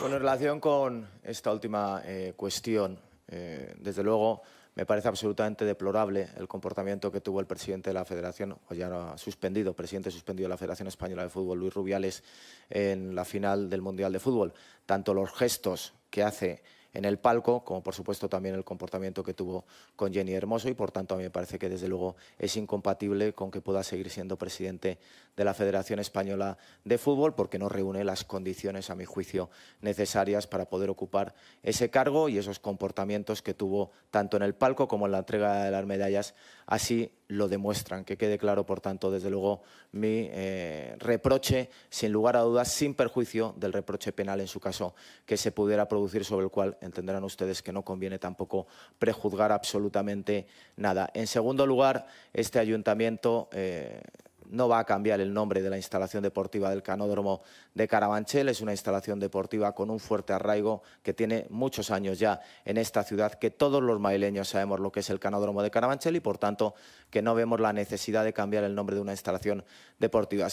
Bueno, en relación con esta última eh, cuestión, eh, desde luego me parece absolutamente deplorable el comportamiento que tuvo el presidente de la Federación, o ya suspendido, presidente suspendido de la Federación Española de Fútbol, Luis Rubiales, en la final del Mundial de Fútbol. Tanto los gestos que hace en el palco, como por supuesto también el comportamiento que tuvo con Jenny Hermoso y por tanto a mí me parece que desde luego es incompatible con que pueda seguir siendo presidente de la Federación Española de Fútbol porque no reúne las condiciones a mi juicio necesarias para poder ocupar ese cargo y esos comportamientos que tuvo tanto en el palco como en la entrega de las medallas, así lo demuestran. Que quede claro, por tanto, desde luego, mi eh, reproche, sin lugar a dudas, sin perjuicio del reproche penal en su caso que se pudiera producir, sobre el cual entenderán ustedes que no conviene tampoco prejuzgar absolutamente nada. En segundo lugar, este ayuntamiento eh, no va a cambiar el nombre de la instalación deportiva del Canódromo de Carabanchel. Es una instalación deportiva con un fuerte arraigo que tiene muchos años ya en esta ciudad, que todos los maileños sabemos lo que es el Canódromo de Carabanchel y, por tanto, que no vemos la necesidad de cambiar el nombre de una instalación deportiva.